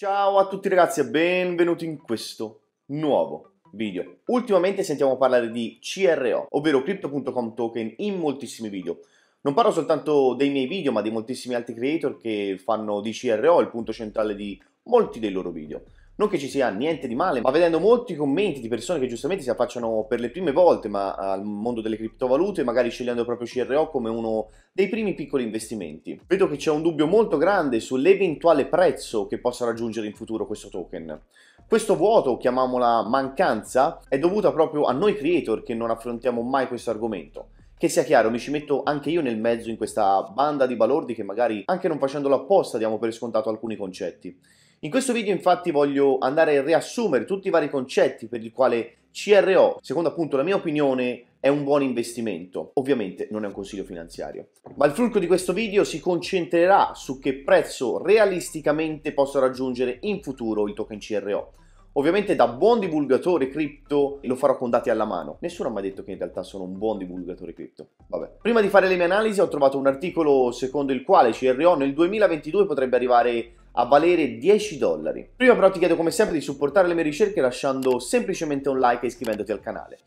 Ciao a tutti ragazzi e benvenuti in questo nuovo video. Ultimamente sentiamo parlare di CRO, ovvero Crypto.com Token, in moltissimi video. Non parlo soltanto dei miei video, ma di moltissimi altri creator che fanno di CRO il punto centrale di molti dei loro video. Non che ci sia niente di male, ma vedendo molti commenti di persone che giustamente si affacciano per le prime volte ma ah, al mondo delle criptovalute, magari scegliendo proprio CRO come uno dei primi piccoli investimenti. Vedo che c'è un dubbio molto grande sull'eventuale prezzo che possa raggiungere in futuro questo token. Questo vuoto, chiamiamola mancanza, è dovuta proprio a noi creator che non affrontiamo mai questo argomento. Che sia chiaro, mi ci metto anche io nel mezzo in questa banda di balordi che magari anche non facendolo apposta diamo per scontato alcuni concetti. In questo video infatti voglio andare a riassumere tutti i vari concetti per il quale CRO, secondo appunto la mia opinione, è un buon investimento. Ovviamente non è un consiglio finanziario. Ma il fulcro di questo video si concentrerà su che prezzo realisticamente posso raggiungere in futuro il token CRO. Ovviamente da buon divulgatore cripto lo farò con dati alla mano. Nessuno ha mai detto che in realtà sono un buon divulgatore cripto. Vabbè. Prima di fare le mie analisi ho trovato un articolo secondo il quale CRO nel 2022 potrebbe arrivare a valere 10 dollari. Prima però ti chiedo come sempre di supportare le mie ricerche lasciando semplicemente un like e iscrivendoti al canale.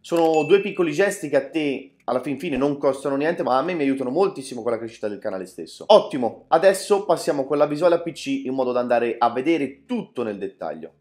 Sono due piccoli gesti che a te alla fin fine non costano niente, ma a me mi aiutano moltissimo con la crescita del canale stesso. Ottimo, adesso passiamo con la visuale PC in modo da andare a vedere tutto nel dettaglio.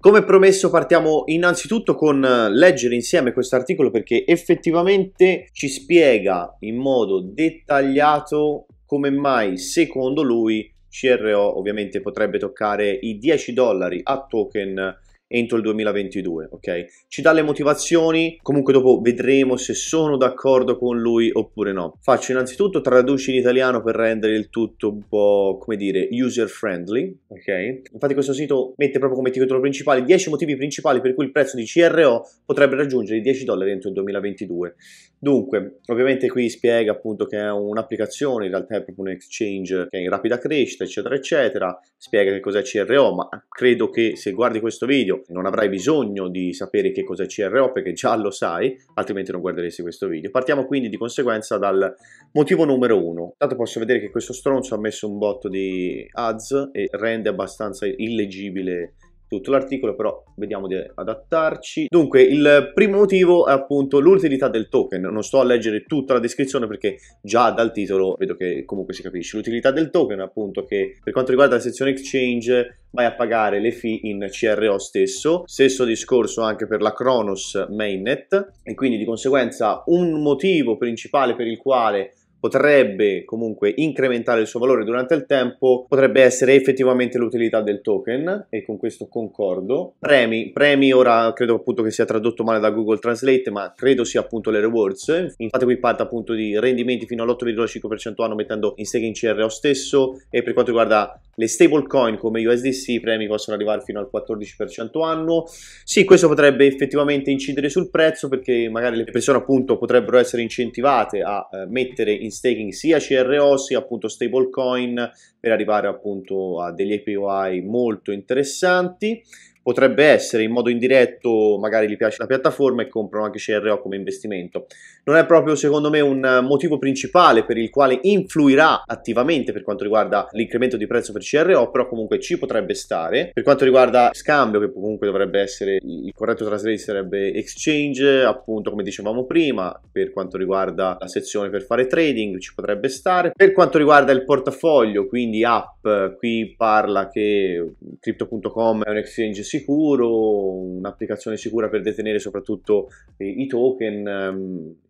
Come promesso partiamo innanzitutto con eh, leggere insieme questo articolo perché effettivamente ci spiega in modo dettagliato come mai secondo lui CRO ovviamente potrebbe toccare i 10 dollari a token entro il 2022, ok? Ci dà le motivazioni, comunque dopo vedremo se sono d'accordo con lui oppure no. Faccio innanzitutto traduci in italiano per rendere il tutto un po', come dire, user friendly, ok? Infatti questo sito mette proprio come titolo principale 10 motivi principali per cui il prezzo di CRO potrebbe raggiungere i 10 dollari entro il 2022. Dunque, ovviamente qui spiega appunto che è un'applicazione, in realtà è proprio un exchange che è in rapida crescita, eccetera, eccetera, spiega che cos'è CRO, ma credo che se guardi questo video non avrai bisogno di sapere che cos'è CRO perché già lo sai, altrimenti non guarderesti questo video. Partiamo quindi di conseguenza dal motivo numero uno. Intanto posso vedere che questo stronzo ha messo un botto di ads e rende abbastanza illegibile tutto l'articolo, però vediamo di adattarci. Dunque, il primo motivo è appunto l'utilità del token. Non sto a leggere tutta la descrizione perché già dal titolo vedo che comunque si capisce. L'utilità del token è appunto che per quanto riguarda la sezione exchange vai a pagare le fee in CRO stesso, stesso discorso anche per la Kronos mainnet e quindi di conseguenza un motivo principale per il quale potrebbe comunque incrementare il suo valore durante il tempo potrebbe essere effettivamente l'utilità del token e con questo concordo. Premi, premi ora credo appunto che sia tradotto male da Google Translate ma credo sia appunto le rewards. Infatti qui parla appunto di rendimenti fino all'8,5% anno mettendo in stake in CRO stesso e per quanto riguarda le stablecoin come USDC i premi possono arrivare fino al 14% anno. Sì, questo potrebbe effettivamente incidere sul prezzo perché magari le persone appunto potrebbero essere incentivate a eh, mettere in staking sia CRO sia appunto stablecoin per arrivare appunto a degli API molto interessanti potrebbe essere in modo indiretto, magari gli piace la piattaforma e comprano anche CRO come investimento. Non è proprio secondo me un motivo principale per il quale influirà attivamente per quanto riguarda l'incremento di prezzo per CRO, però comunque ci potrebbe stare. Per quanto riguarda scambio, che comunque dovrebbe essere il corretto translate sarebbe exchange, appunto come dicevamo prima, per quanto riguarda la sezione per fare trading ci potrebbe stare. Per quanto riguarda il portafoglio, quindi app, qui parla che crypto.com è un exchange sicuro, un'applicazione sicura per detenere soprattutto eh, i token. Ehm,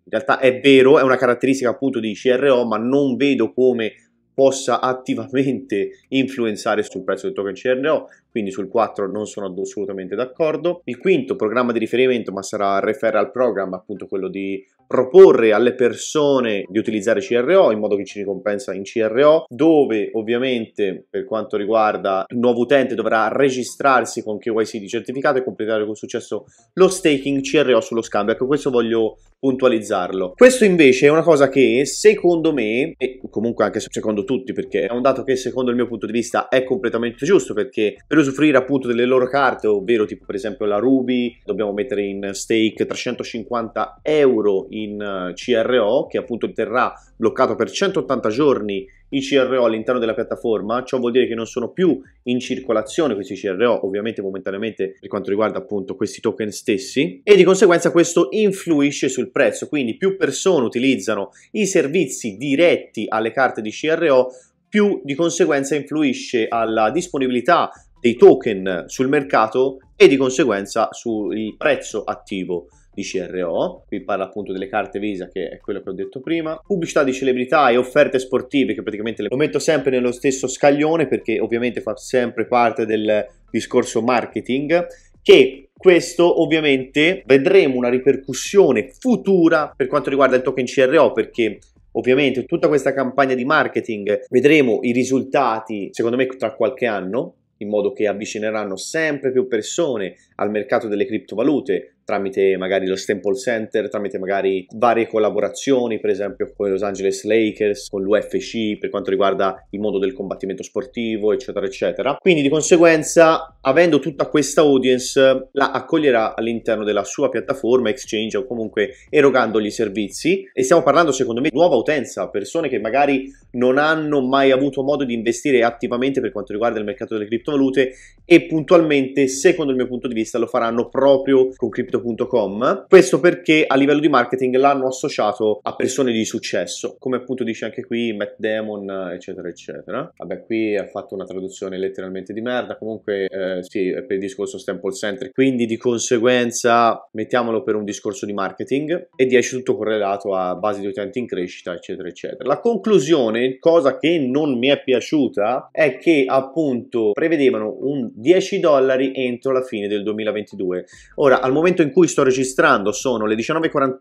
in realtà è vero, è una caratteristica appunto di CRO, ma non vedo come possa attivamente influenzare sul prezzo del token CRO, quindi sul 4 non sono assolutamente d'accordo. Il quinto programma di riferimento, ma sarà referral program, appunto quello di proporre alle persone di utilizzare CRO in modo che ci ricompensa in CRO, dove ovviamente per quanto riguarda il nuovo utente dovrà registrarsi con KYC di certificato e completare con successo lo staking CRO sullo scambio. Ecco, questo voglio puntualizzarlo. Questo invece è una cosa che secondo me, e comunque anche secondo tutti, perché è un dato che secondo il mio punto di vista è completamente giusto, perché per usufruire appunto delle loro carte, ovvero tipo per esempio la Ruby, dobbiamo mettere in stake 350 euro in eh, CRO, che appunto terrà bloccato per 180 giorni i CRO all'interno della piattaforma, ciò vuol dire che non sono più in circolazione questi CRO, ovviamente momentaneamente per quanto riguarda appunto questi token stessi, e di conseguenza questo influisce sul prezzo, quindi più persone utilizzano i servizi diretti alle carte di CRO, più di conseguenza influisce alla disponibilità dei token sul mercato e di conseguenza sul prezzo attivo di CRO, qui parla appunto delle carte Visa che è quello che ho detto prima, pubblicità di celebrità e offerte sportive che praticamente lo metto sempre nello stesso scaglione perché ovviamente fa sempre parte del discorso marketing che questo ovviamente vedremo una ripercussione futura per quanto riguarda il token CRO perché ovviamente tutta questa campagna di marketing vedremo i risultati secondo me tra qualche anno in modo che avvicineranno sempre più persone al mercato delle criptovalute tramite magari lo Stample Center, tramite magari varie collaborazioni, per esempio con i Los Angeles Lakers, con l'UFC per quanto riguarda il mondo del combattimento sportivo, eccetera, eccetera. Quindi di conseguenza, avendo tutta questa audience, la accoglierà all'interno della sua piattaforma, exchange o comunque erogandogli servizi e stiamo parlando secondo me di nuova utenza, persone che magari non hanno mai avuto modo di investire attivamente per quanto riguarda il mercato delle criptovalute e puntualmente, secondo il mio punto di vista, vista lo faranno proprio con crypto.com. Questo perché a livello di marketing l'hanno associato a persone di successo, come appunto dice anche qui Matt Damon, eccetera, eccetera. Vabbè, qui ha fatto una traduzione letteralmente di merda. Comunque, eh, sì, è per il discorso Stample Center. Quindi di conseguenza mettiamolo per un discorso di marketing e 10 tutto correlato a base di utenti in crescita, eccetera, eccetera. La conclusione, cosa che non mi è piaciuta, è che appunto prevedevano un 10 dollari entro la fine del 2020 2022. Ora, al momento in cui sto registrando sono le 19.48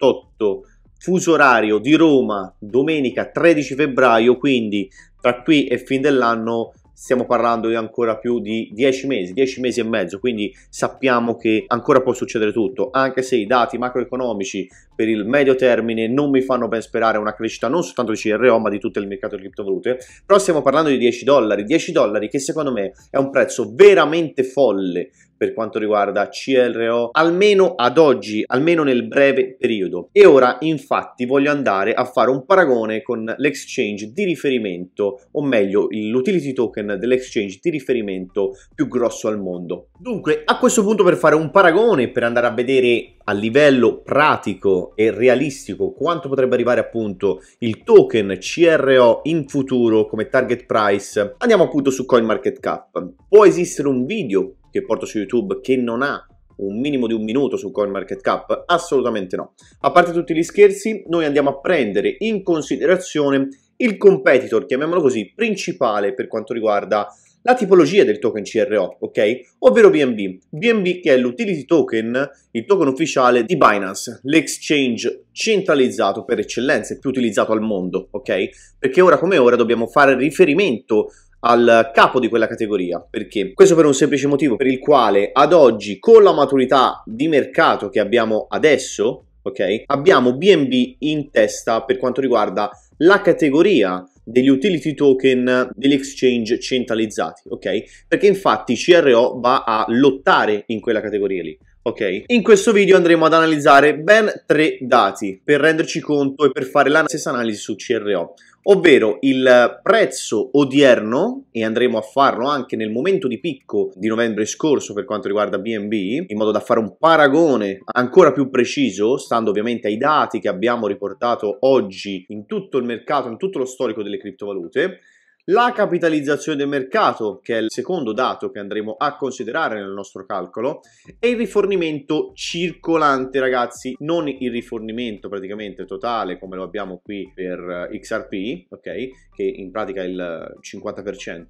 fuso orario di Roma, domenica 13 febbraio, quindi tra qui e fin dell'anno stiamo parlando di ancora più di 10 mesi, 10 mesi e mezzo, quindi sappiamo che ancora può succedere tutto, anche se i dati macroeconomici per il medio termine non mi fanno ben sperare una crescita non soltanto di CRO ma di tutto il mercato delle criptovalute, però stiamo parlando di 10 dollari, 10 dollari che secondo me è un prezzo veramente folle per quanto riguarda CLO, almeno ad oggi, almeno nel breve periodo. E ora infatti voglio andare a fare un paragone con l'exchange di riferimento, o meglio l'utility token dell'exchange di riferimento più grosso al mondo. Dunque, a questo punto per fare un paragone, per andare a vedere a livello pratico e realistico quanto potrebbe arrivare appunto il token CRO in futuro come target price, andiamo appunto su CoinMarketCap. Può esistere un video che porto su YouTube che non ha un minimo di un minuto su CoinMarketCap? Assolutamente no. A parte tutti gli scherzi, noi andiamo a prendere in considerazione il competitor, chiamiamolo così, principale per quanto riguarda la tipologia del token CRO, ok? Ovvero BNB. BNB che è l'utility token, il token ufficiale di Binance, l'exchange centralizzato per eccellenza e più utilizzato al mondo, ok? Perché ora come ora dobbiamo fare riferimento al capo di quella categoria. Perché? Questo per un semplice motivo per il quale ad oggi con la maturità di mercato che abbiamo adesso, ok? Abbiamo BNB in testa per quanto riguarda la categoria degli utility token degli exchange centralizzati, ok? Perché infatti CRO va a lottare in quella categoria lì. Ok, in questo video andremo ad analizzare ben tre dati per renderci conto e per fare la stessa analisi su CRO, ovvero il prezzo odierno, e andremo a farlo anche nel momento di picco di novembre scorso per quanto riguarda BNB, in modo da fare un paragone ancora più preciso, stando ovviamente ai dati che abbiamo riportato oggi in tutto il mercato, in tutto lo storico delle criptovalute, la capitalizzazione del mercato, che è il secondo dato che andremo a considerare nel nostro calcolo, e il rifornimento circolante, ragazzi, non il rifornimento praticamente totale come lo abbiamo qui per eh, XRP, ok? Che in pratica è il 50%, eh,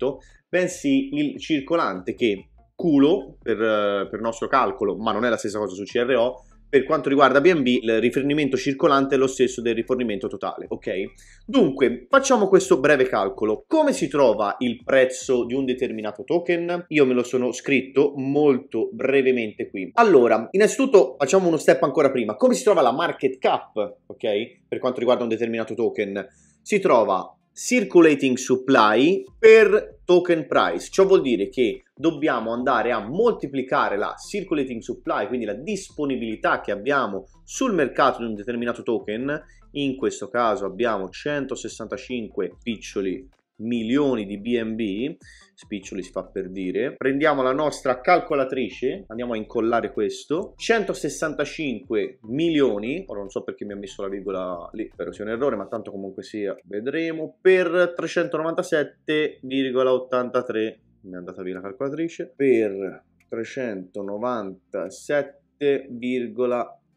bensì il circolante che culo per, eh, per nostro calcolo, ma non è la stessa cosa su CRO, per quanto riguarda BNB il rifornimento circolante è lo stesso del rifornimento totale, ok? Dunque, facciamo questo breve calcolo. Come si trova il prezzo di un determinato token? Io me lo sono scritto molto brevemente qui. Allora, innanzitutto facciamo uno step ancora prima. Come si trova la market cap, ok? Per quanto riguarda un determinato token? Si trova circulating supply per token price. Ciò vuol dire che dobbiamo andare a moltiplicare la circulating supply, quindi la disponibilità che abbiamo sul mercato di un determinato token. In questo caso abbiamo 165 piccioli milioni di BNB, spiccioli si fa per dire, prendiamo la nostra calcolatrice, andiamo a incollare questo, 165 milioni, ora non so perché mi ha messo la virgola lì, spero sia un errore, ma tanto comunque sia, vedremo, per 397,83, mi è andata via la calcolatrice, per 397,83.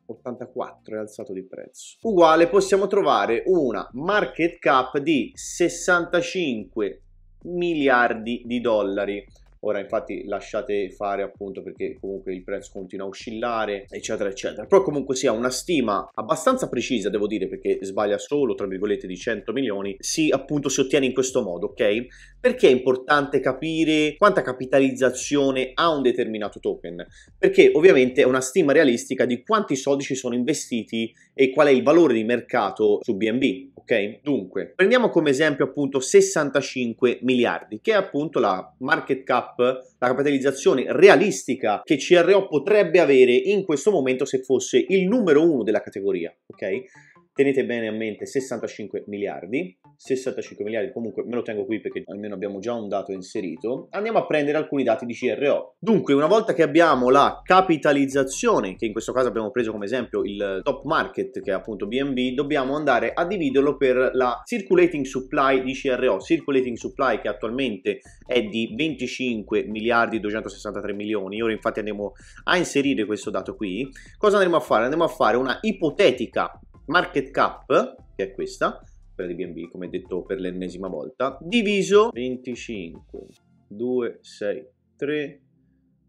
84 è alzato di prezzo. Uguale possiamo trovare una market cap di 65 miliardi di dollari ora infatti lasciate fare appunto perché comunque il prezzo continua a oscillare eccetera eccetera però comunque sia una stima abbastanza precisa devo dire perché sbaglia solo tra virgolette di 100 milioni si appunto si ottiene in questo modo ok perché è importante capire quanta capitalizzazione ha un determinato token perché ovviamente è una stima realistica di quanti soldi ci sono investiti e qual è il valore di mercato su BNB ok dunque prendiamo come esempio appunto 65 miliardi che è appunto la market cap setup, la capitalizzazione realistica che CRO potrebbe avere in questo momento se fosse il numero uno della categoria, ok? tenete bene a mente 65 miliardi, 65 miliardi comunque me lo tengo qui perché almeno abbiamo già un dato inserito, andiamo a prendere alcuni dati di CRO. Dunque una volta che abbiamo la capitalizzazione, che in questo caso abbiamo preso come esempio il top market che è appunto BNB, dobbiamo andare a dividerlo per la circulating supply di CRO, circulating supply che attualmente è di 25 miliardi 263 milioni, ora infatti andiamo a inserire questo dato qui, cosa andremo a fare? Andremo a fare una ipotetica market cap, che è questa, per di come detto per l'ennesima volta, diviso 25, 2, 6, 3,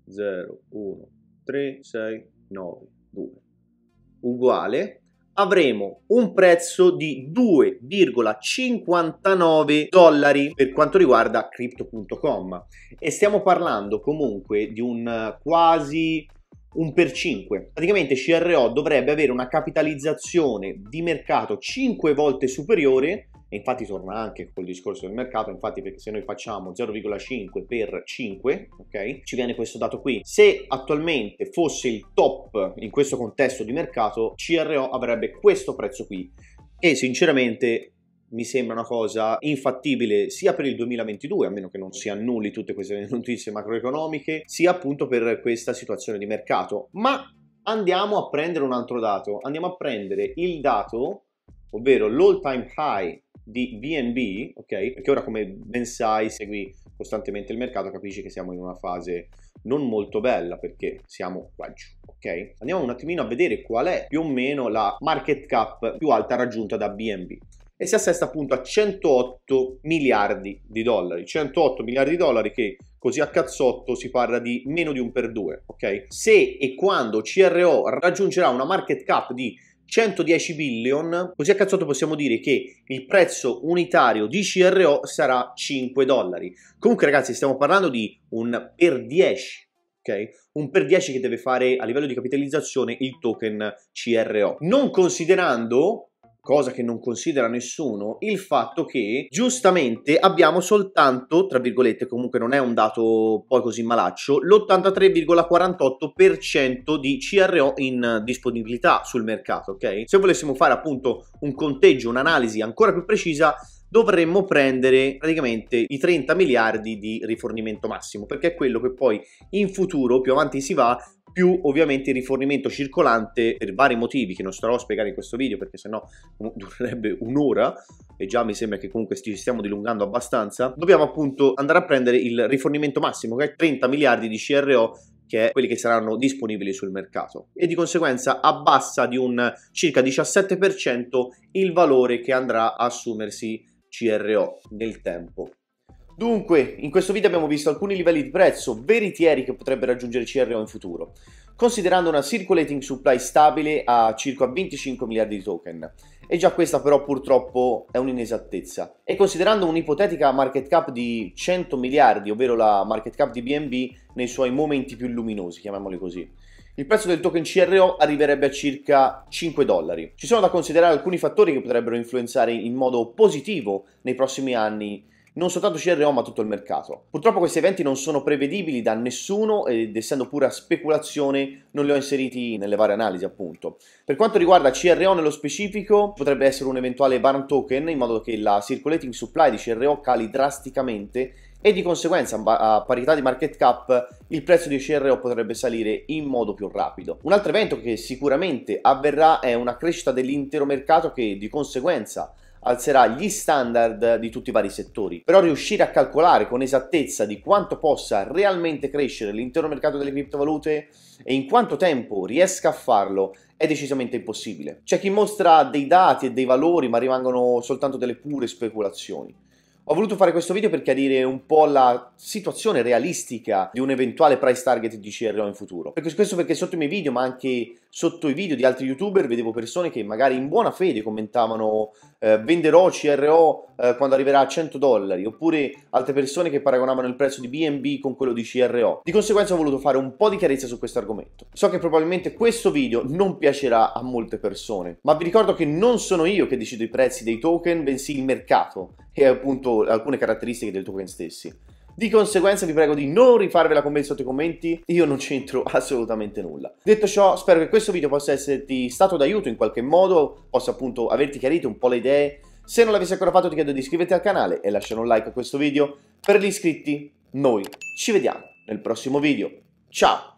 0, 1, 3, 6, 9, 2, uguale, avremo un prezzo di 2,59 dollari per quanto riguarda crypto.com e stiamo parlando comunque di un eh, quasi 1 per 5. Praticamente CRO dovrebbe avere una capitalizzazione di mercato 5 volte superiore e infatti torna anche col discorso del mercato, infatti perché se noi facciamo 0,5 per 5, ok? Ci viene questo dato qui. Se attualmente fosse il top in questo contesto di mercato, CRO avrebbe questo prezzo qui e sinceramente mi sembra una cosa infattibile sia per il 2022, a meno che non si annulli tutte queste notizie macroeconomiche, sia appunto per questa situazione di mercato. Ma andiamo a prendere un altro dato, andiamo a prendere il dato, ovvero l'all time high di BNB, ok? Perché ora come ben sai segui costantemente il mercato, capisci che siamo in una fase non molto bella perché siamo qua giù, ok? Andiamo un attimino a vedere qual è più o meno la market cap più alta raggiunta da BNB e si assesta appunto a 108 miliardi di dollari. 108 miliardi di dollari che così a cazzotto si parla di meno di un per due, ok? Se e quando CRO raggiungerà una market cap di 110 billion, così a cazzotto possiamo dire che il prezzo unitario di CRO sarà 5 dollari. Comunque ragazzi stiamo parlando di un per 10, Okay? Un per 10 che deve fare a livello di capitalizzazione il token CRO, non considerando cosa che non considera nessuno, il fatto che giustamente abbiamo soltanto, tra virgolette, comunque non è un dato poi così malaccio, l'83,48% di CRO in disponibilità sul mercato, ok? Se volessimo fare appunto un conteggio, un'analisi ancora più precisa, dovremmo prendere praticamente i 30 miliardi di rifornimento massimo, perché è quello che poi in futuro, più avanti si va, più ovviamente il rifornimento circolante per vari motivi che non starò a spiegare in questo video perché sennò durerebbe un'ora e già mi sembra che comunque ci stiamo dilungando abbastanza, dobbiamo appunto andare a prendere il rifornimento massimo che è 30 miliardi di CRO che è quelli che saranno disponibili sul mercato e di conseguenza abbassa di un circa 17% il valore che andrà a assumersi CRO nel tempo. Dunque, in questo video abbiamo visto alcuni livelli di prezzo veritieri che potrebbe raggiungere CRO in futuro, considerando una circulating supply stabile a circa 25 miliardi di token. E già questa però purtroppo è un'inesattezza. E considerando un'ipotetica market cap di 100 miliardi, ovvero la market cap di BNB nei suoi momenti più luminosi, chiamiamoli così. Il prezzo del token CRO arriverebbe a circa 5 dollari. Ci sono da considerare alcuni fattori che potrebbero influenzare in modo positivo nei prossimi anni non soltanto CRO ma tutto il mercato. Purtroppo questi eventi non sono prevedibili da nessuno ed essendo pura speculazione non li ho inseriti nelle varie analisi appunto. Per quanto riguarda CRO nello specifico potrebbe essere un eventuale Baron Token in modo che la circulating supply di CRO cali drasticamente e di conseguenza a parità di market cap il prezzo di CRO potrebbe salire in modo più rapido. Un altro evento che sicuramente avverrà è una crescita dell'intero mercato che di conseguenza alzerà gli standard di tutti i vari settori. Però riuscire a calcolare con esattezza di quanto possa realmente crescere l'intero mercato delle criptovalute e in quanto tempo riesca a farlo è decisamente impossibile. C'è chi mostra dei dati e dei valori ma rimangono soltanto delle pure speculazioni. Ho voluto fare questo video per chiarire un po' la situazione realistica di un eventuale price target di CRO in futuro. Questo perché sotto i miei video, ma anche sotto i video di altri youtuber vedevo persone che magari in buona fede commentavano eh, venderò CRO eh, quando arriverà a 100 dollari oppure altre persone che paragonavano il prezzo di BNB con quello di CRO. Di conseguenza ho voluto fare un po' di chiarezza su questo argomento. So che probabilmente questo video non piacerà a molte persone, ma vi ricordo che non sono io che decido i prezzi dei token, bensì il mercato e appunto alcune caratteristiche del token stessi. Di conseguenza vi prego di non rifarvela con me sotto i commenti, io non c'entro assolutamente nulla. Detto ciò, spero che questo video possa esserti stato d'aiuto in qualche modo, possa appunto averti chiarito un po' le idee. Se non l'avessi ancora fatto ti chiedo di iscriverti al canale e lasciare un like a questo video. Per gli iscritti, noi ci vediamo nel prossimo video. Ciao!